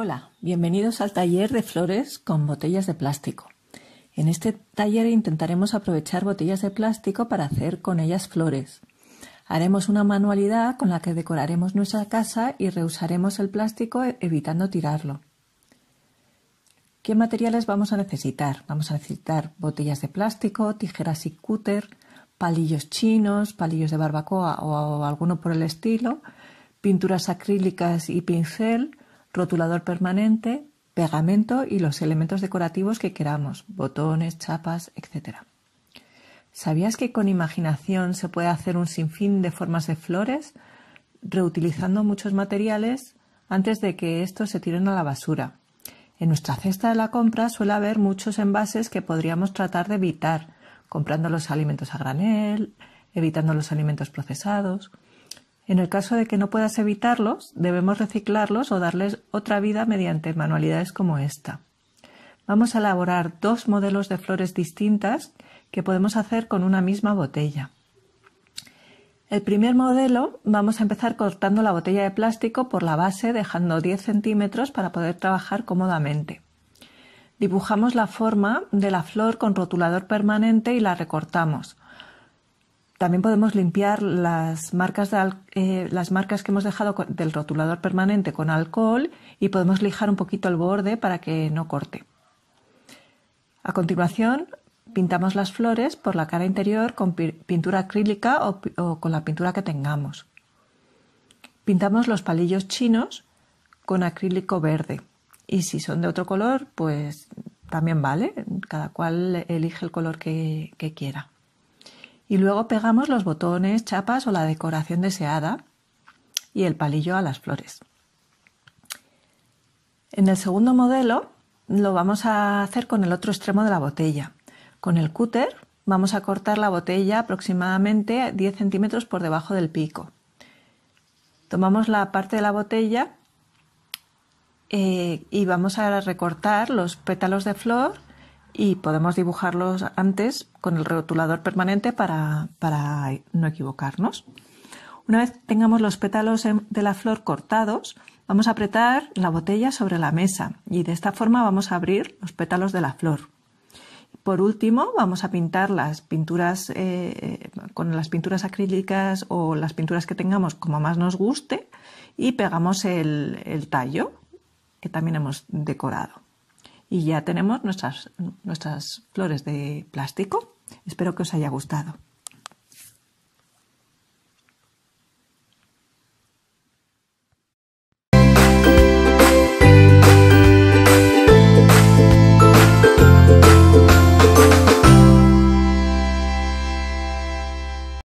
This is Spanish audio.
Hola, bienvenidos al taller de flores con botellas de plástico. En este taller intentaremos aprovechar botellas de plástico para hacer con ellas flores. Haremos una manualidad con la que decoraremos nuestra casa y reusaremos el plástico e-, evitando tirarlo. ¿Qué materiales vamos a necesitar? Vamos a necesitar botellas de plástico, tijeras y cúter, palillos chinos, palillos de barbacoa o, o alguno por el estilo, pinturas acrílicas y pincel, rotulador permanente, pegamento y los elementos decorativos que queramos, botones, chapas, etc. ¿Sabías que con imaginación se puede hacer un sinfín de formas de flores, reutilizando muchos materiales antes de que estos se tiren a la basura? En nuestra cesta de la compra suele haber muchos envases que podríamos tratar de evitar, comprando los alimentos a granel, evitando los alimentos procesados. En el caso de que no puedas evitarlos, debemos reciclarlos o darles otra vida mediante manualidades como esta. Vamos a elaborar dos modelos de flores distintas que podemos hacer con una misma botella. El primer modelo vamos a empezar cortando la botella de plástico por la base dejando 10 centímetros para poder trabajar cómodamente. Dibujamos la forma de la flor con rotulador permanente y la recortamos. También podemos limpiar las marcas, eh, que hemos dejado del rotulador permanente con alcohol y podemos lijar un poquito el borde para que no corte. A continuación, pintamos las flores por la cara interior con pintura acrílica o, con la pintura que tengamos. Pintamos los palillos chinos con acrílico verde y si son de otro color, pues también vale, cada cual elige el color que quiera y luego pegamos los botones, chapas o la decoración deseada y el palillo a las flores. En el segundo modelo lo vamos a hacer con el otro extremo de la botella. Con el cúter vamos a cortar la botella aproximadamente 10 centímetros por debajo del pico. Tomamos la parte de la botella eh, y vamos a recortar los pétalos de flor y podemos dibujarlos antes con el rotulador permanente para, no equivocarnos. Una vez tengamos los pétalos de la flor cortados, vamos a apretar la botella sobre la mesa y de esta forma vamos a abrir los pétalos de la flor. Por último, vamos a pintar las pinturas eh, eh, con las pinturas acrílicas o las pinturas que tengamos como más nos guste y pegamos el tallo que también hemos decorado. Y ya tenemos nuestras, nuestras flores de plástico. Espero que os haya gustado.